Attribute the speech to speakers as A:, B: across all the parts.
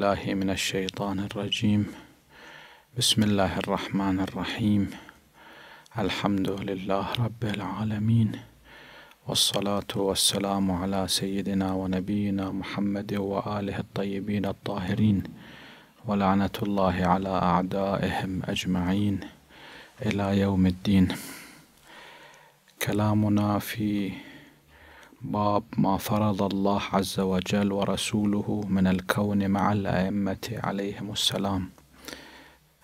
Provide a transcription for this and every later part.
A: بالله من الشيطان الرجيم بسم الله الرحمن الرحيم الحمد لله رب العالمين والصلاة والسلام على سيدنا ونبينا محمد وآله الطيبين الطاهرين ولعنة الله على أعدائهم أجمعين إلى يوم الدين كلامنا في باب ما فرض الله عز وجل ورسوله من الكون مع الأئمة عليهم السلام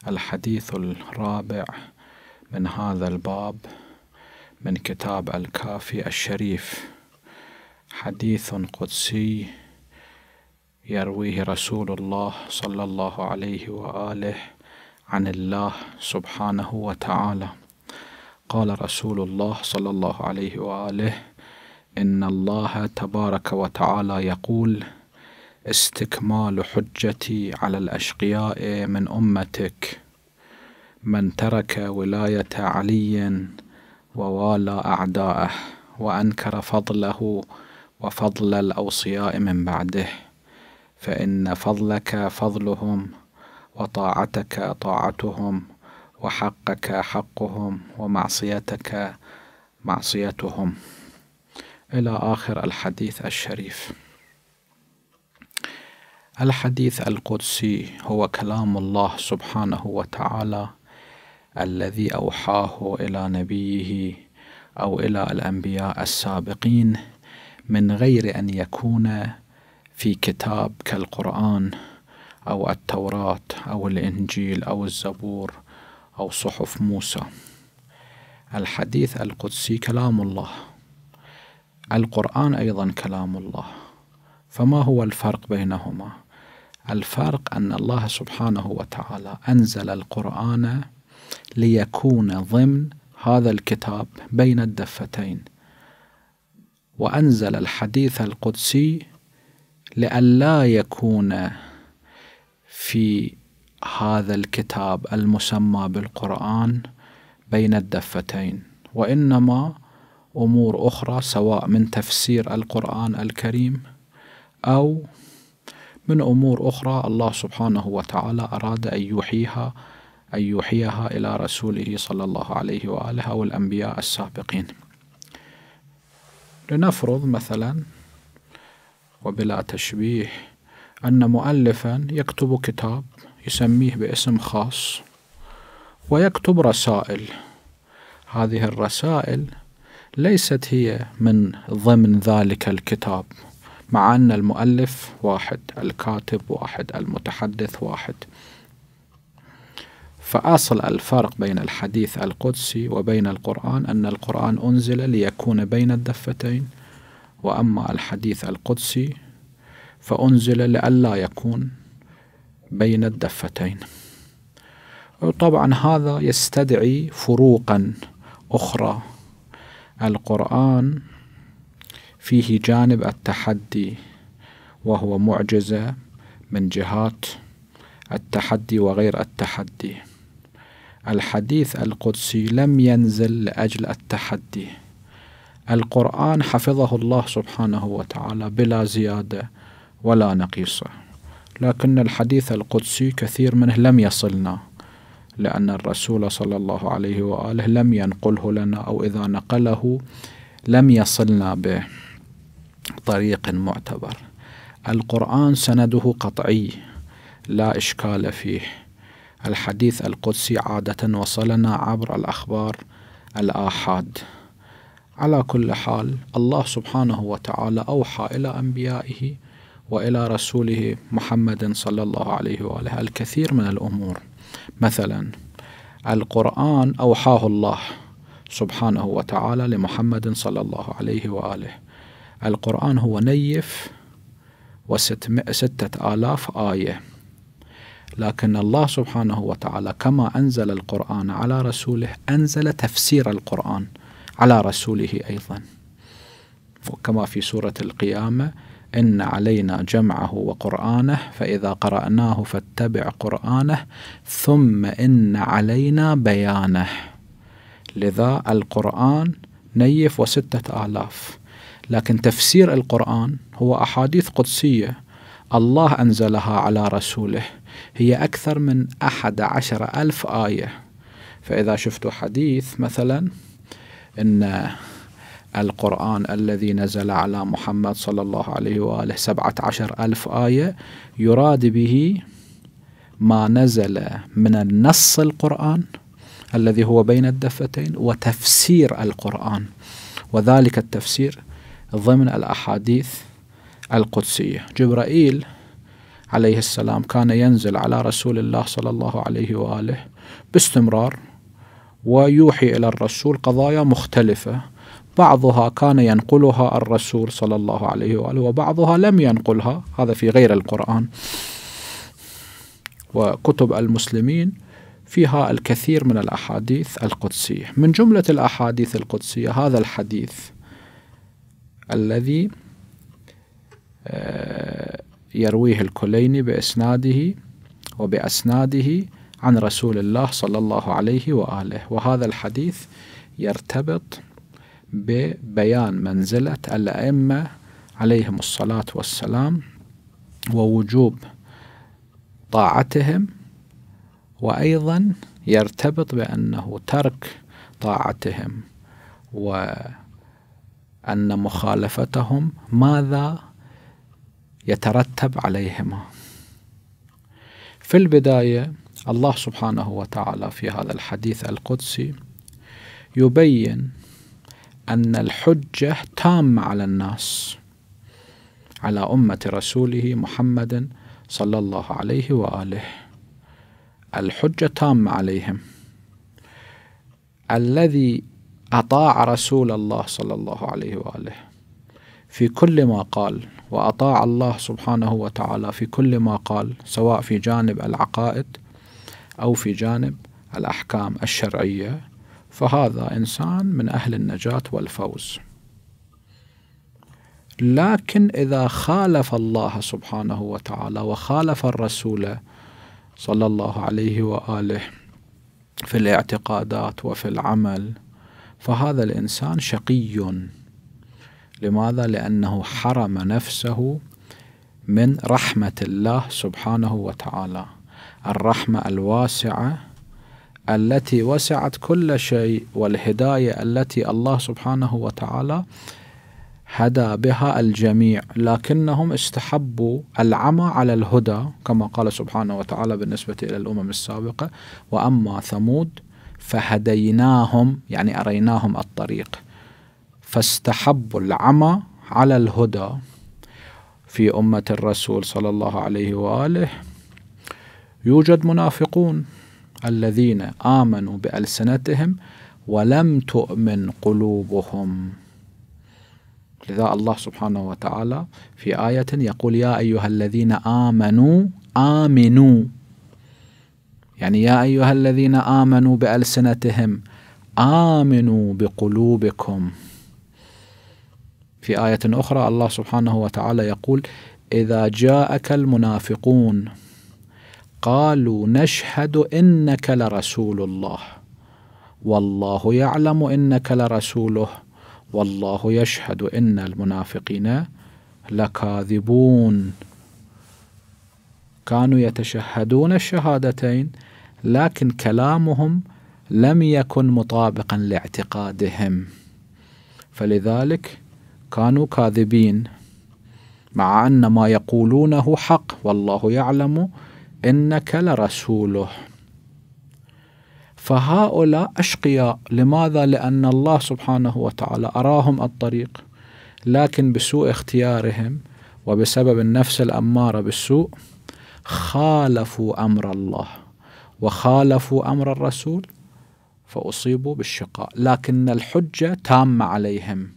A: الحديث الرابع من هذا الباب من كتاب الكافي الشريف حديث قدسي يرويه رسول الله صلى الله عليه وآله عن الله سبحانه وتعالى قال رسول الله صلى الله عليه وآله إن الله تبارك وتعالى يقول: استكمال حجتي على الأشقياء من أمتك من ترك ولاية علي ووالى أعداءه وأنكر فضله وفضل الأوصياء من بعده فإن فضلك فضلهم وطاعتك طاعتهم وحقك حقهم ومعصيتك معصيتهم إلى آخر الحديث الشريف الحديث القدسي هو كلام الله سبحانه وتعالى الذي أوحاه إلى نبيه أو إلى الأنبياء السابقين من غير أن يكون في كتاب كالقرآن أو التوراة أو الإنجيل أو الزبور أو صحف موسى الحديث القدسي كلام الله القرآن أيضا كلام الله فما هو الفرق بينهما؟ الفرق أن الله سبحانه وتعالى أنزل القرآن ليكون ضمن هذا الكتاب بين الدفتين وأنزل الحديث القدسي لئلا يكون في هذا الكتاب المسمى بالقرآن بين الدفتين وإنما أمور أخرى سواء من تفسير القرآن الكريم أو من أمور أخرى الله سبحانه وتعالى أراد أن يوحيها أن يوحيها إلى رسوله صلى الله عليه وآله أو الأنبياء السابقين لنفرض مثلا وبلا تشبيه أن مؤلفا يكتب كتاب يسميه باسم خاص ويكتب رسائل هذه الرسائل ليست هي من ضمن ذلك الكتاب مع أن المؤلف واحد الكاتب واحد المتحدث واحد فأصل الفرق بين الحديث القدسي وبين القرآن أن القرآن أنزل ليكون بين الدفتين وأما الحديث القدسي فأنزل لئلا يكون بين الدفتين وطبعا هذا يستدعي فروقا أخرى القرآن فيه جانب التحدي وهو معجزة من جهات التحدي وغير التحدي الحديث القدسي لم ينزل لأجل التحدي القرآن حفظه الله سبحانه وتعالى بلا زيادة ولا نقيصة لكن الحديث القدسي كثير منه لم يصلنا لأن الرسول صلى الله عليه وآله لم ينقله لنا أو إذا نقله لم يصلنا طريق معتبر القرآن سنده قطعي لا إشكال فيه الحديث القدسي عادة وصلنا عبر الأخبار الآحاد على كل حال الله سبحانه وتعالى أوحى إلى أنبيائه وإلى رسوله محمد صلى الله عليه وآله الكثير من الأمور مثلا القرآن أوحاه الله سبحانه وتعالى لمحمد صلى الله عليه وآله القرآن هو نيف وستة آلاف آية لكن الله سبحانه وتعالى كما أنزل القرآن على رسوله أنزل تفسير القرآن على رسوله أيضا وكما في سورة القيامة إن علينا جمعه وقرآنه فإذا قرأناه فاتبع قرآنه ثم إن علينا بيانه لذا القرآن نيف وستة آلاف لكن تفسير القرآن هو أحاديث قدسية الله أنزلها على رسوله هي أكثر من أحد عشر ألف آية فإذا شفت حديث مثلا أن القرآن الذي نزل على محمد صلى الله عليه وآله سبعة عشر ألف آية يراد به ما نزل من النص القرآن الذي هو بين الدفتين وتفسير القرآن وذلك التفسير ضمن الأحاديث القدسية جبرائيل عليه السلام كان ينزل على رسول الله صلى الله عليه وآله باستمرار ويوحي إلى الرسول قضايا مختلفة بعضها كان ينقلها الرسول صلى الله عليه وآله وبعضها لم ينقلها هذا في غير القرآن وكتب المسلمين فيها الكثير من الأحاديث القدسية من جملة الأحاديث القدسية هذا الحديث الذي آه، يرويه الكليني بإسناده وبأسناده عن رسول الله صلى الله عليه وآله وهذا الحديث يرتبط ببيان منزلة الأئمة عليهم الصلاة والسلام ووجوب طاعتهم وأيضا يرتبط بأنه ترك طاعتهم وأن مخالفتهم ماذا يترتب عليهما في البداية الله سبحانه وتعالى في هذا الحديث القدسي يبين أن الحجة تامة على الناس على أمة رسوله محمد صلى الله عليه وآله الحجة تامة عليهم الذي أطاع رسول الله صلى الله عليه وآله في كل ما قال وأطاع الله سبحانه وتعالى في كل ما قال سواء في جانب العقائد أو في جانب الأحكام الشرعية فهذا إنسان من أهل النجاة والفوز لكن إذا خالف الله سبحانه وتعالى وخالف الرسول صلى الله عليه وآله في الاعتقادات وفي العمل فهذا الإنسان شقي لماذا؟ لأنه حرم نفسه من رحمة الله سبحانه وتعالى الرحمة الواسعة التي وسعت كل شيء والهداية التي الله سبحانه وتعالى هدى بها الجميع لكنهم استحبوا العمى على الهدى كما قال سبحانه وتعالى بالنسبة إلى الأمم السابقة وأما ثمود فهديناهم يعني أريناهم الطريق فاستحبوا العمى على الهدى في أمة الرسول صلى الله عليه وآله يوجد منافقون الذين آمنوا بألسنتهم ولم تؤمن قلوبهم لذا الله سبحانه وتعالى في آية يقول يا أيها الذين آمنوا آمنوا يعني يا أيها الذين آمنوا بألسنتهم آمنوا بقلوبكم في آية أخرى الله سبحانه وتعالى يقول إذا جاءك المنافقون قالوا نشهد انك لرسول الله والله يعلم انك لرسوله والله يشهد ان المنافقين لكاذبون كانوا يتشهدون الشهادتين لكن كلامهم لم يكن مطابقا لاعتقادهم فلذلك كانوا كاذبين مع ان ما يقولونه حق والله يعلم إنك لرسوله فهؤلاء أشقياء لماذا؟ لأن الله سبحانه وتعالى أراهم الطريق لكن بسوء اختيارهم وبسبب النفس الأمارة بالسوء خالفوا أمر الله وخالفوا أمر الرسول فأصيبوا بالشقاء لكن الحجة تامة عليهم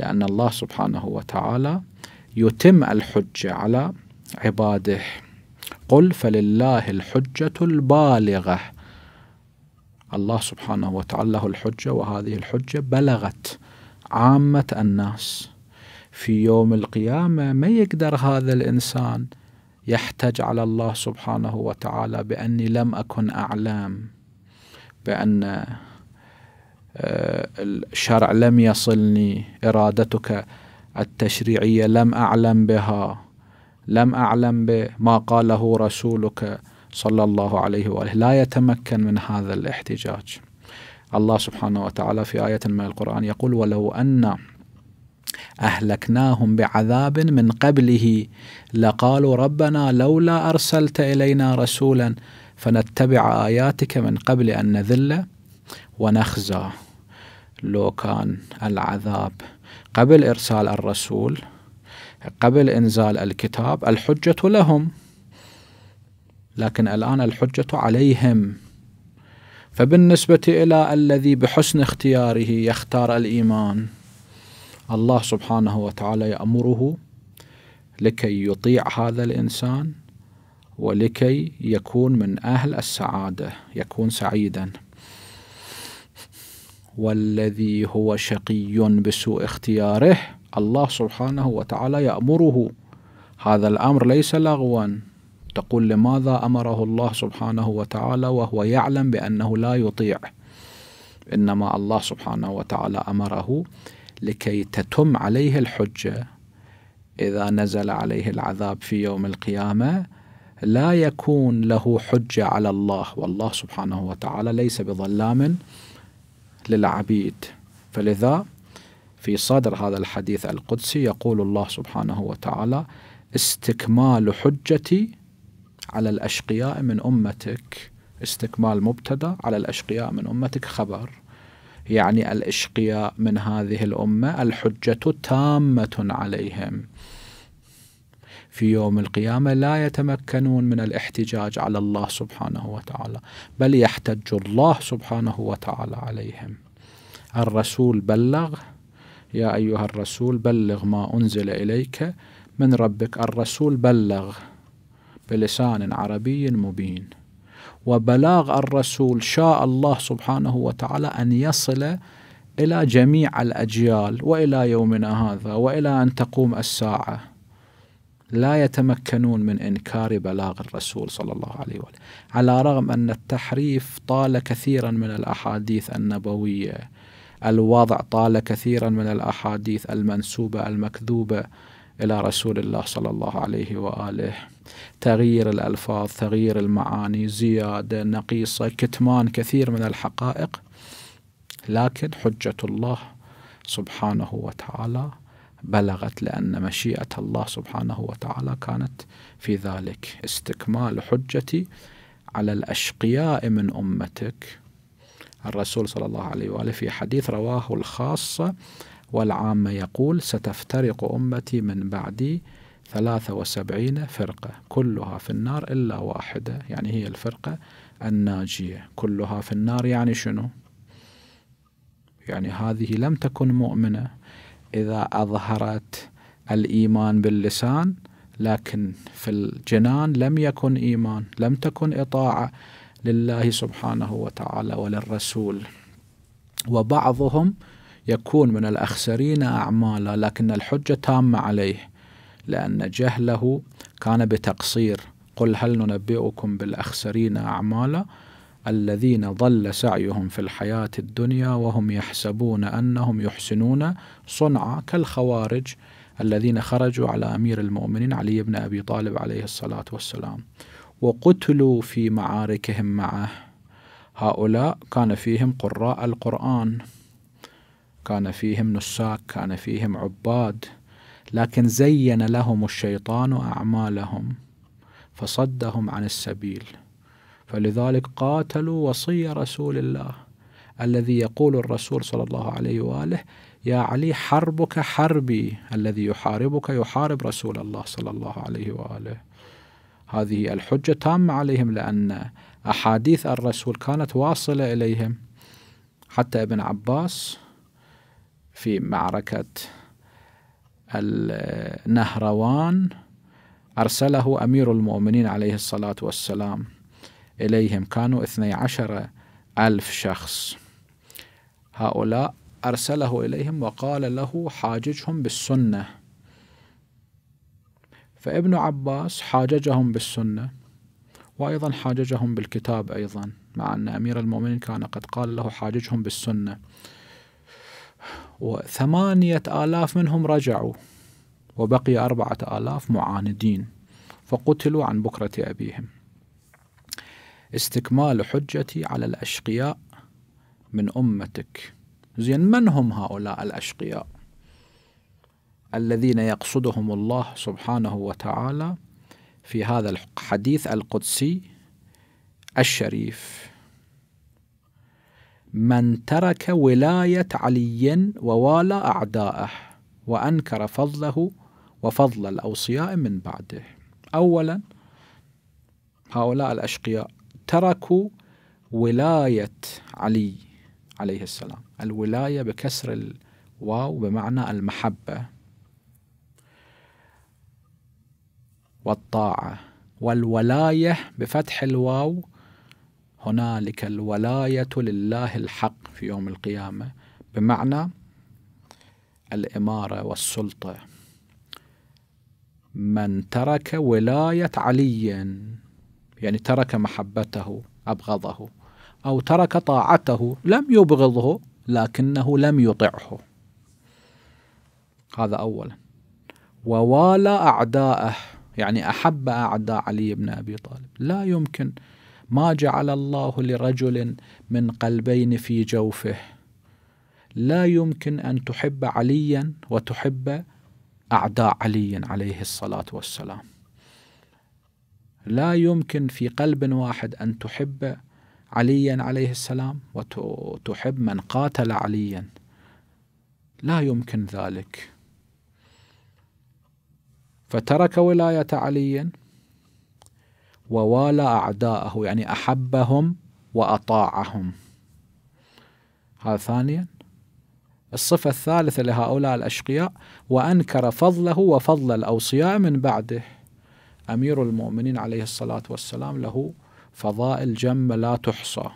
A: لأن الله سبحانه وتعالى يتم الحجة على عباده قل فلله الحجة البالغة الله سبحانه وتعالى له الحجة وهذه الحجة بلغت عامة الناس في يوم القيامة ما يقدر هذا الإنسان يحتج على الله سبحانه وتعالى بأني لم أكن أعلم بأن آه، الشرع لم يصلني إرادتك التشريعية لم أعلم بها لم أعلم بما قاله رسولك صلى الله عليه وآله لا يتمكن من هذا الاحتجاج الله سبحانه وتعالى في آية من القرآن يقول ولو أن أهلكناهم بعذاب من قبله لقالوا ربنا لولا أرسلت إلينا رسولا فنتبع آياتك من قبل أن نذل ونخزى لو كان العذاب قبل إرسال الرسول قبل إنزال الكتاب الحجة لهم لكن الآن الحجة عليهم فبالنسبة إلى الذي بحسن اختياره يختار الإيمان الله سبحانه وتعالى يأمره لكي يطيع هذا الإنسان ولكي يكون من أهل السعادة يكون سعيدا والذي هو شقي بسوء اختياره الله سبحانه وتعالى يأمره هذا الأمر ليس لغوا تقول لماذا أمره الله سبحانه وتعالى وهو يعلم بأنه لا يطيع إنما الله سبحانه وتعالى أمره لكي تتم عليه الحجة إذا نزل عليه العذاب في يوم القيامة لا يكون له حجة على الله والله سبحانه وتعالى ليس بظلام للعبيد فلذا في صدر هذا الحديث القدسي يقول الله سبحانه وتعالى استكمال حجتي على الأشقياء من أمتك استكمال مبتدا على الأشقياء من أمتك خبر يعني الأشقياء من هذه الأمة الحجة تامة عليهم في يوم القيامة لا يتمكنون من الاحتجاج على الله سبحانه وتعالى بل يحتج الله سبحانه وتعالى عليهم الرسول بلغ يا أيها الرسول بلغ ما أنزل إليك من ربك الرسول بلغ بلسان عربي مبين وبلاغ الرسول شاء الله سبحانه وتعالى أن يصل إلى جميع الأجيال وإلى يومنا هذا وإلى أن تقوم الساعة لا يتمكنون من إنكار بلاغ الرسول صلى الله عليه وآله على رغم أن التحريف طال كثيرا من الأحاديث النبوية الوضع طال كثيرا من الأحاديث المنسوبة المكذوبة إلى رسول الله صلى الله عليه وآله تغيير الألفاظ تغيير المعاني زيادة نقيصة كتمان كثير من الحقائق لكن حجة الله سبحانه وتعالى بلغت لأن مشيئة الله سبحانه وتعالى كانت في ذلك استكمال حجتي على الأشقياء من أمتك الرسول صلى الله عليه وآله في حديث رواه الخاصة والعامة يقول ستفترق أمتي من بعدي ثلاثة وسبعين فرقة كلها في النار إلا واحدة يعني هي الفرقة الناجية كلها في النار يعني شنو يعني هذه لم تكن مؤمنة إذا أظهرت الإيمان باللسان لكن في الجنان لم يكن إيمان لم تكن إطاعة لله سبحانه وتعالى وللرسول وبعضهم يكون من الأخسرين أعمالا لكن الحجة تامة عليه لأن جهله كان بتقصير قل هل ننبئكم بالأخسرين أعمالا الذين ضل سعيهم في الحياة الدنيا وهم يحسبون أنهم يحسنون صنعا كالخوارج الذين خرجوا على أمير المؤمنين علي بن أبي طالب عليه الصلاة والسلام وقتلوا في معاركهم معه هؤلاء كان فيهم قراء القرآن كان فيهم نساك كان فيهم عباد لكن زين لهم الشيطان أعمالهم فصدهم عن السبيل فلذلك قاتلوا وصي رسول الله الذي يقول الرسول صلى الله عليه واله يا علي حربك حربي الذي يحاربك يحارب رسول الله صلى الله عليه واله هذه الحجة تامة عليهم لأن أحاديث الرسول كانت واصلة إليهم حتى ابن عباس في معركة النهروان أرسله أمير المؤمنين عليه الصلاة والسلام إليهم كانوا اثني عشر ألف شخص هؤلاء أرسله إليهم وقال له حاججهم بالسنة فابن عباس حاججهم بالسنة وأيضا حاججهم بالكتاب أيضا مع أن أمير المؤمنين كان قد قال له حاججهم بالسنة وثمانية آلاف منهم رجعوا وبقي أربعة آلاف معاندين فقتلوا عن بكرة أبيهم استكمال حجتي على الأشقياء من أمتك زين من هم هؤلاء الأشقياء الذين يقصدهم الله سبحانه وتعالى في هذا الحديث القدسي الشريف من ترك ولاية علي ووالى أعداءه وأنكر فضله وفضل الأوصياء من بعده أولا هؤلاء الأشقياء تركوا ولاية علي عليه السلام الولاية بكسر الواو بمعنى المحبة والطاعة والولاية بفتح الواو هنالك الولاية لله الحق في يوم القيامة بمعنى الإمارة والسلطة من ترك ولاية علي يعني ترك محبته أبغضه أو ترك طاعته لم يبغضه لكنه لم يطعه هذا أولا ووالى أعداءه يعني أحب أعداء علي بن أبي طالب لا يمكن ما جعل الله لرجل من قلبين في جوفه لا يمكن أن تحب عليا وتحب أعداء علي عليه الصلاة والسلام لا يمكن في قلب واحد أن تحب عليا عليه السلام وتحب من قاتل عليا لا يمكن ذلك فترك ولاية علي ووالى أعداءه يعني أحبهم وأطاعهم هذا ثانيا الصفة الثالثة لهؤلاء الأشقياء وأنكر فضله وفضل الأوصياء من بعده أمير المؤمنين عليه الصلاة والسلام له فضائل جمة لا تحصى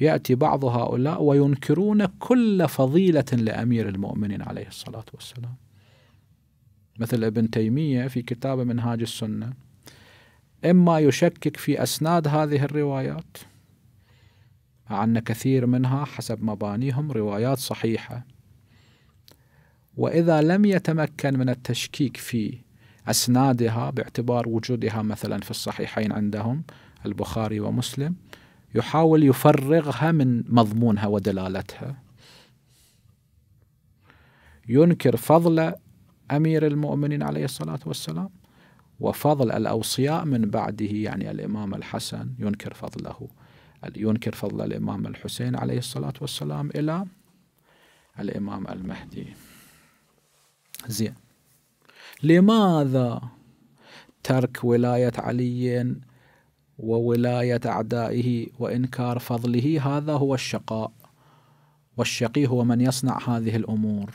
A: يأتي بعض هؤلاء وينكرون كل فضيلة لأمير المؤمنين عليه الصلاة والسلام مثل ابن تيمية في كتابه منهاج السنة إما يشكك في أسناد هذه الروايات مع أن كثير منها حسب مبانيهم روايات صحيحة وإذا لم يتمكن من التشكيك في أسنادها باعتبار وجودها مثلا في الصحيحين عندهم البخاري ومسلم يحاول يفرغها من مضمونها ودلالتها ينكر فضل امير المؤمنين عليه الصلاه والسلام وفضل الاوصياء من بعده يعني الامام الحسن ينكر فضله ينكر فضل الامام الحسين عليه الصلاه والسلام الى الامام المهدي. زين لماذا ترك ولايه علي وولايه اعدائه وانكار فضله هذا هو الشقاء والشقي هو من يصنع هذه الامور.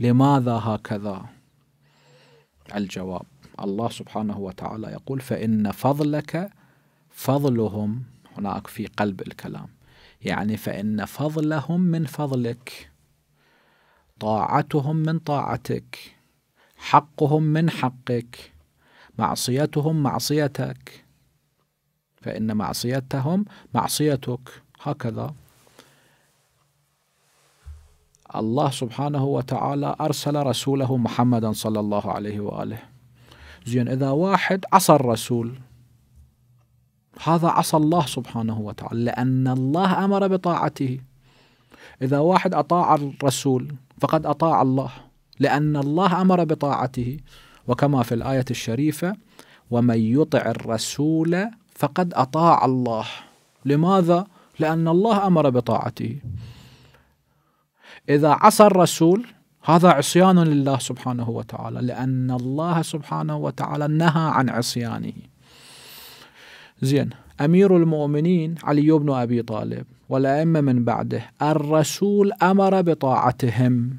A: لماذا هكذا الجواب الله سبحانه وتعالى يقول فإن فضلك فضلهم هناك في قلب الكلام يعني فإن فضلهم من فضلك طاعتهم من طاعتك حقهم من حقك معصيتهم معصيتك فإن معصيتهم معصيتك هكذا الله سبحانه وتعالى أرسل رسوله محمدا صلى الله عليه وآله زين إذا واحد عصى الرسول هذا عصى الله سبحانه وتعالى لأن الله أمر بطاعته إذا واحد أطاع الرسول فقد أطاع الله لأن الله أمر بطاعته وكما في الآية الشريفة ومن يطع الرسول فقد أطاع الله لماذا؟ لأن الله أمر بطاعته إذا عصى الرسول هذا عصيان لله سبحانه وتعالى لأن الله سبحانه وتعالى نهى عن عصيانه زين أمير المؤمنين علي بن أبي طالب والأئمة من بعده الرسول أمر بطاعتهم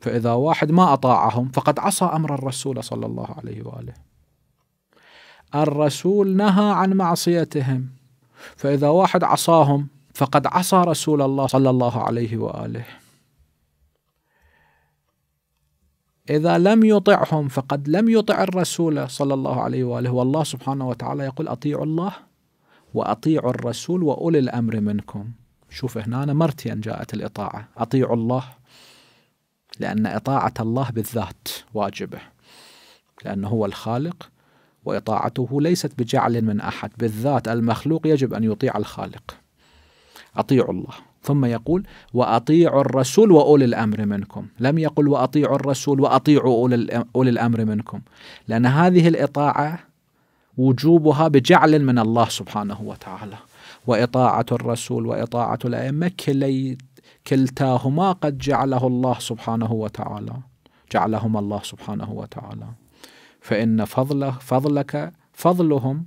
A: فإذا واحد ما أطاعهم فقد عصى أمر الرسول صلى الله عليه وآله الرسول نهى عن معصيتهم فإذا واحد عصاهم فقد عصى رسول الله صلى الله عليه واله اذا لم يطعهم فقد لم يطع الرسول صلى الله عليه واله والله سبحانه وتعالى يقول اطيعوا الله واطيعوا الرسول واولي الامر منكم شوف هنا أنا مرتين جاءت الاطاعه اطيعوا الله لان اطاعه الله بالذات واجبه لانه هو الخالق وإطاعته ليست بجعل من أحد بالذات المخلوق يجب أن يطيع الخالق اطيعوا الله ثم يقول واطيعوا الرسول واولي الامر منكم لم يقل واطيعوا الرسول واطيعوا اولي الامر منكم لان هذه الاطاعه وجوبها بجعل من الله سبحانه وتعالى واطاعه الرسول واطاعه الائمه كلي كلتاهما قد جعله الله سبحانه وتعالى جعلهما الله سبحانه وتعالى فان فضله فضلك فضلهم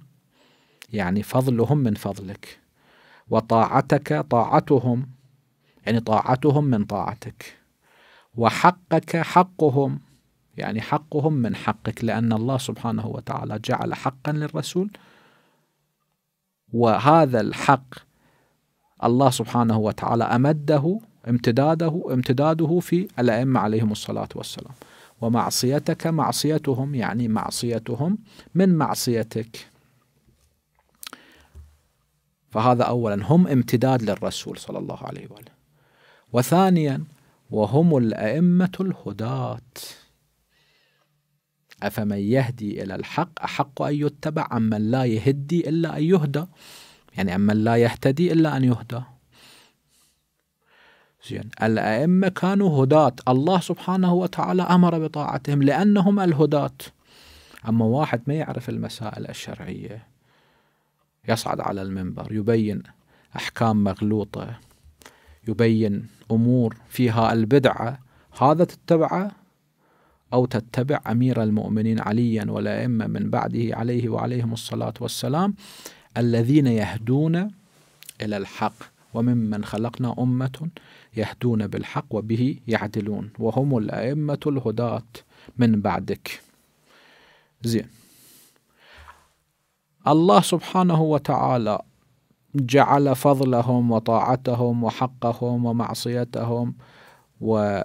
A: يعني فضلهم من فضلك وطاعتك طاعتهم يعني طاعتهم من طاعتك وحقك حقهم يعني حقهم من حقك لأن الله سبحانه وتعالى جعل حقا للرسول وهذا الحق الله سبحانه وتعالى أمده امتداده امتداده في الأئمة عليهم الصلاة والسلام ومعصيتك معصيتهم يعني معصيتهم من معصيتك فهذا أولا هم امتداد للرسول صلى الله عليه وآله وثانيا وهم الأئمة الهداة أفمن يهدي إلى الحق أحق أن يتبع من لا يهدي إلا أن يهدى يعني من لا يهتدي إلا أن يهدى زين الأئمة كانوا هداة الله سبحانه وتعالى أمر بطاعتهم لأنهم الهداة أما واحد ما يعرف المسائل الشرعية يصعد على المنبر يبين أحكام مغلوطة يبين أمور فيها البدعة هذا تتبعه أو تتبع أمير المؤمنين عليا والأئمة من بعده عليه وعليهم الصلاة والسلام الذين يهدون إلى الحق وممن خلقنا أمة يهدون بالحق وبه يعدلون وهم الأئمة الهداة من بعدك زين الله سبحانه وتعالى جعل فضلهم وطاعتهم وحقهم ومعصيتهم والامور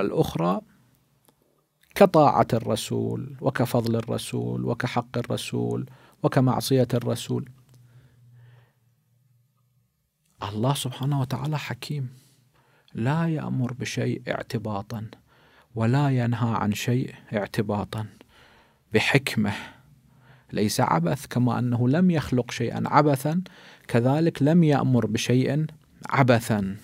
A: الاخرى كطاعه الرسول وكفضل الرسول وكحق الرسول وكمعصيه الرسول الله سبحانه وتعالى حكيم لا يامر بشيء اعتباطا ولا ينهى عن شيء اعتباطا بحكمه ليس عبث كما انه لم يخلق شيئا عبثا كذلك لم يامر بشيء عبثا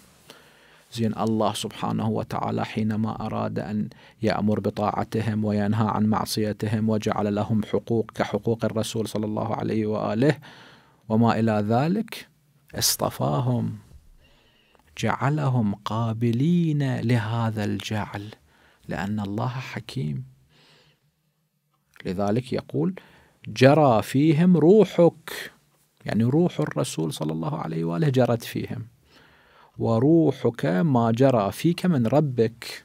A: زين الله سبحانه وتعالى حينما اراد ان يامر بطاعتهم وينهى عن معصيتهم وجعل لهم حقوق كحقوق الرسول صلى الله عليه واله وما الى ذلك اصطفاهم جعلهم قابلين لهذا الجعل لان الله حكيم لذلك يقول جرى فيهم روحك يعني روح الرسول صلى الله عليه واله جرت فيهم وروحك ما جرى فيك من ربك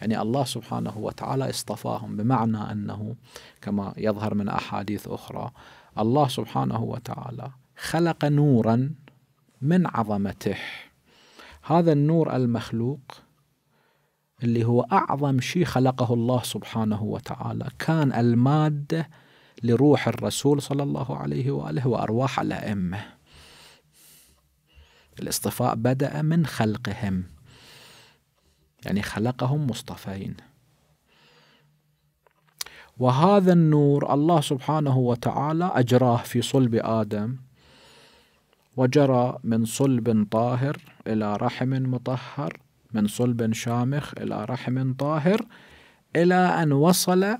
A: يعني الله سبحانه وتعالى اصطفاهم بمعنى انه كما يظهر من احاديث اخرى الله سبحانه وتعالى خلق نورا من عظمته هذا النور المخلوق اللي هو أعظم شيء خلقه الله سبحانه وتعالى كان المادة لروح الرسول صلى الله عليه وآله وأرواح الأئمة الاصطفاء بدأ من خلقهم يعني خلقهم مصطفين وهذا النور الله سبحانه وتعالى أجراه في صلب آدم وجرى من صلب طاهر إلى رحم مطهر من صلب شامخ إلى رحم طاهر إلى أن وصل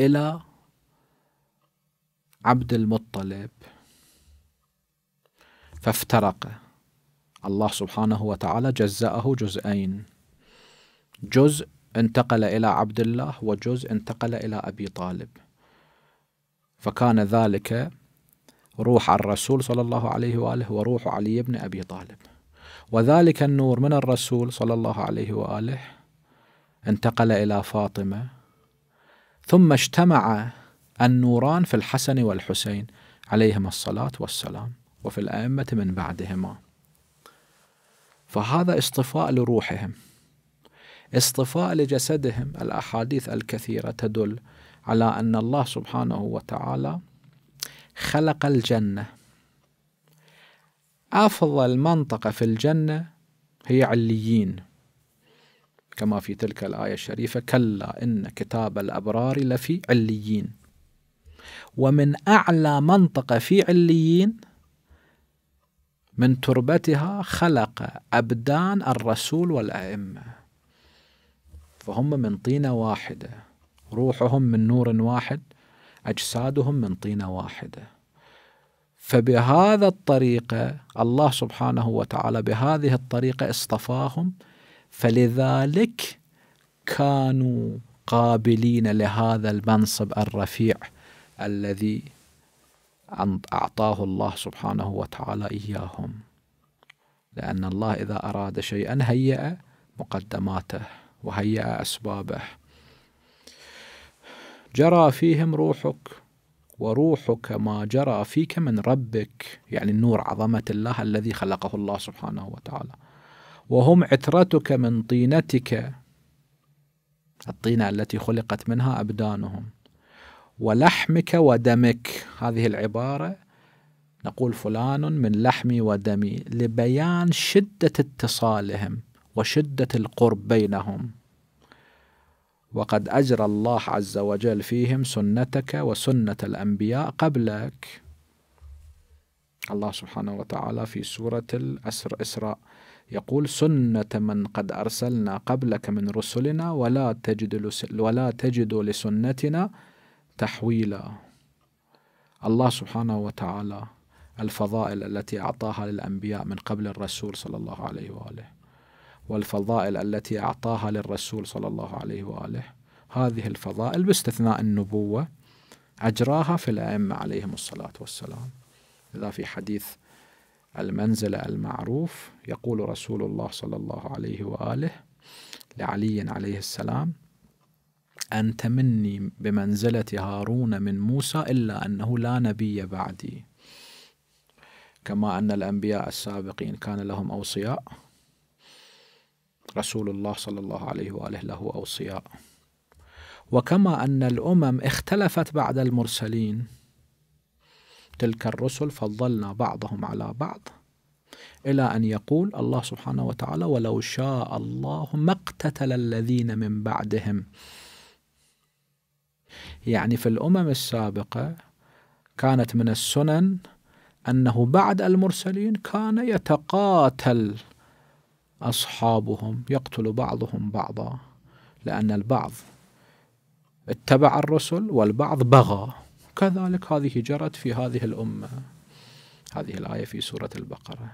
A: إلى عبد المطلب فافترق الله سبحانه وتعالى جزأه جزئين جزء انتقل إلى عبد الله وجزء انتقل إلى أبي طالب فكان ذلك روح الرسول صلى الله عليه وآله وروح علي بن أبي طالب وذلك النور من الرسول صلى الله عليه واله انتقل الى فاطمه ثم اجتمع النوران في الحسن والحسين عليهما الصلاه والسلام وفي الائمه من بعدهما فهذا اصطفاء لروحهم اصطفاء لجسدهم الاحاديث الكثيره تدل على ان الله سبحانه وتعالى خلق الجنه أفضل منطقة في الجنة هي عليين كما في تلك الآية الشريفة كلا إن كتاب الأبرار لفي عليين ومن أعلى منطقة في عليين من تربتها خلق أبدان الرسول والأئمة فهم من طينة واحدة روحهم من نور واحد أجسادهم من طينة واحدة فبهذا الطريقة الله سبحانه وتعالى بهذه الطريقة اصطفاهم فلذلك كانوا قابلين لهذا المنصب الرفيع الذي أعطاه الله سبحانه وتعالى إياهم لأن الله إذا أراد شيئا هيأ مقدماته وهيأ أسبابه جرى فيهم روحك وروحك ما جرى فيك من ربك يعني النور عظمة الله الذي خلقه الله سبحانه وتعالى وهم عترتك من طينتك الطينة التي خلقت منها أبدانهم ولحمك ودمك هذه العبارة نقول فلان من لحمي ودمي لبيان شدة اتصالهم وشدة القرب بينهم وقد أجرى الله عز وجل فيهم سنتك وسنة الأنبياء قبلك الله سبحانه وتعالى في سورة الأسر إسراء يقول سنة من قد أرسلنا قبلك من رسلنا ولا تجد ولا تجد لسنتنا تحويلا الله سبحانه وتعالى الفضائل التي أعطاها للأنبياء من قبل الرسول صلى الله عليه وآله والفضائل التي أعطاها للرسول صلى الله عليه وآله هذه الفضائل باستثناء النبوة أجراها في الأئمة عليهم الصلاة والسلام إذا في حديث المنزلة المعروف يقول رسول الله صلى الله عليه وآله لعلي عليه السلام أنت مني بمنزلة هارون من موسى إلا أنه لا نبي بعدي كما أن الأنبياء السابقين كان لهم أوصياء رسول الله صلى الله عليه واله له اوصياء وكما ان الامم اختلفت بعد المرسلين تلك الرسل فضلنا بعضهم على بعض الى ان يقول الله سبحانه وتعالى ولو شاء الله ما اقتتل الذين من بعدهم يعني في الامم السابقه كانت من السنن انه بعد المرسلين كان يتقاتل أصحابهم يقتل بعضهم بعضا لأن البعض اتبع الرسل والبعض بغى كذلك هذه جرت في هذه الأمة هذه الآية في سورة البقرة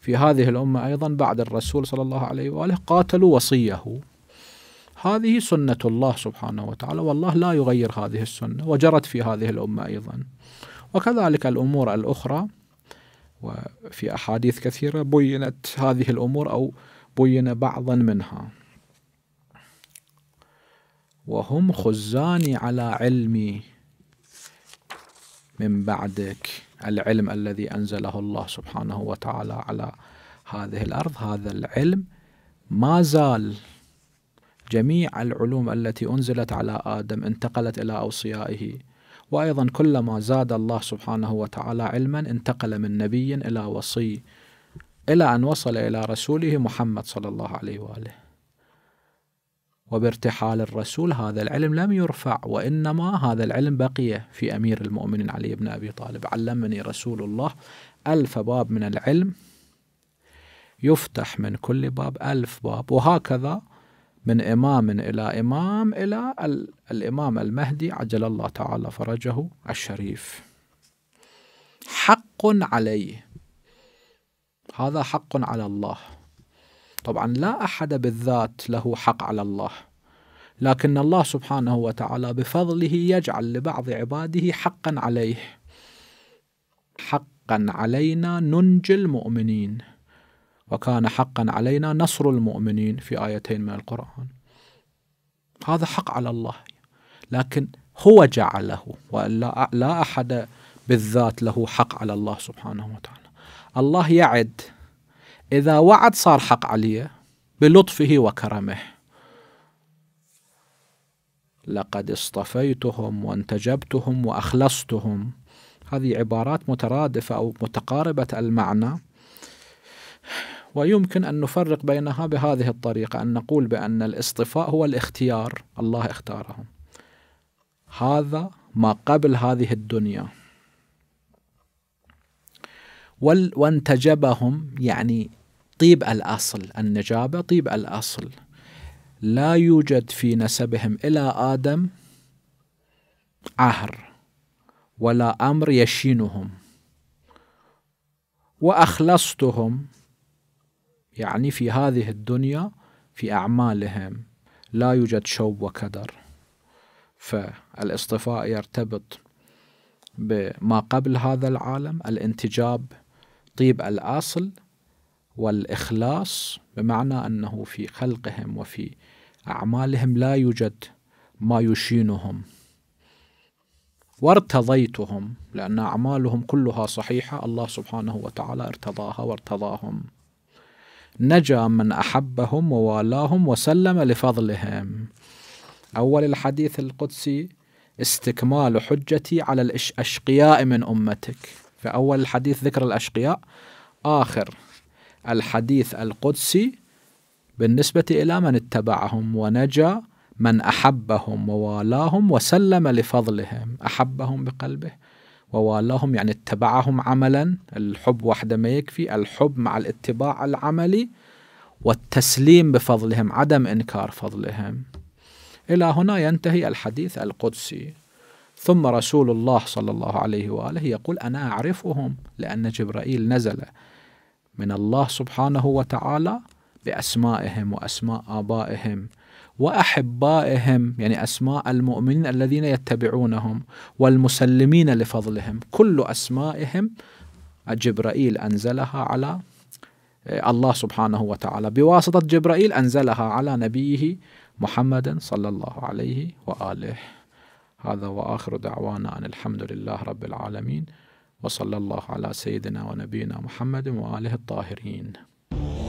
A: في هذه الأمة أيضا بعد الرسول صلى الله عليه وآله قاتلوا وصيه هذه سنة الله سبحانه وتعالى والله لا يغير هذه السنة وجرت في هذه الأمة أيضا وكذلك الأمور الأخرى وفي أحاديث كثيرة بينت هذه الأمور أو بين بعضا منها وهم خزاني على علمي من بعدك العلم الذي أنزله الله سبحانه وتعالى على هذه الأرض هذا العلم ما زال جميع العلوم التي أنزلت على آدم انتقلت إلى أوصيائه وأيضا كلما زاد الله سبحانه وتعالى علما انتقل من نبي إلى وصي إلى أن وصل إلى رسوله محمد صلى الله عليه وآله وبارتحال الرسول هذا العلم لم يرفع وإنما هذا العلم بقي في أمير المؤمنين علي بن أبي طالب علمني رسول الله ألف باب من العلم يفتح من كل باب ألف باب وهكذا من إمام إلى إمام إلى الإمام المهدي عجل الله تعالى فرجه الشريف حق عليه هذا حق على الله طبعا لا أحد بالذات له حق على الله لكن الله سبحانه وتعالى بفضله يجعل لبعض عباده حقا عليه حقا علينا ننجي المؤمنين وكان حقا علينا نصر المؤمنين في آيتين من القرآن هذا حق على الله لكن هو جعله والا لا أحد بالذات له حق على الله سبحانه وتعالى الله يعد إذا وعد صار حق عليه بلطفه وكرمه لقد اصطفيتهم وانتجبتهم وأخلصتهم هذه عبارات مترادفة أو متقاربة المعنى ويمكن أن نفرق بينها بهذه الطريقة أن نقول بأن الاصطفاء هو الاختيار الله اختارهم هذا ما قبل هذه الدنيا وانتجبهم يعني طيب الأصل النجابة طيب الأصل لا يوجد في نسبهم إلى آدم عهر ولا أمر يشينهم وأخلصتهم يعني في هذه الدنيا في أعمالهم لا يوجد شوب وكدر فالاصطفاء يرتبط بما قبل هذا العالم الانتجاب طيب الأصل والإخلاص بمعنى أنه في خلقهم وفي أعمالهم لا يوجد ما يشينهم وارتضيتهم لأن أعمالهم كلها صحيحة الله سبحانه وتعالى ارتضاها وارتضاهم نجا من أحبهم ووالاهم وسلم لفضلهم أول الحديث القدسي استكمال حجتي على الأشقياء من أمتك فأول الحديث ذكر الأشقياء آخر الحديث القدسي بالنسبة إلى من اتبعهم ونجا من أحبهم ووالاهم وسلم لفضلهم أحبهم بقلبه ووالاهم يعني اتبعهم عملا الحب وحده ما يكفي الحب مع الاتباع العملي والتسليم بفضلهم عدم انكار فضلهم الى هنا ينتهي الحديث القدسي ثم رسول الله صلى الله عليه واله يقول انا اعرفهم لان جبرائيل نزل من الله سبحانه وتعالى باسمائهم واسماء ابائهم واحبائهم يعني اسماء المؤمنين الذين يتبعونهم والمسلمين لفضلهم كل اسمائهم جبرائيل انزلها على آه، الله سبحانه وتعالى بواسطه جبرائيل انزلها على نبيه محمد صلى الله عليه واله هذا واخر دعوانا ان الحمد لله رب العالمين وصلى الله على سيدنا ونبينا محمد واله الطاهرين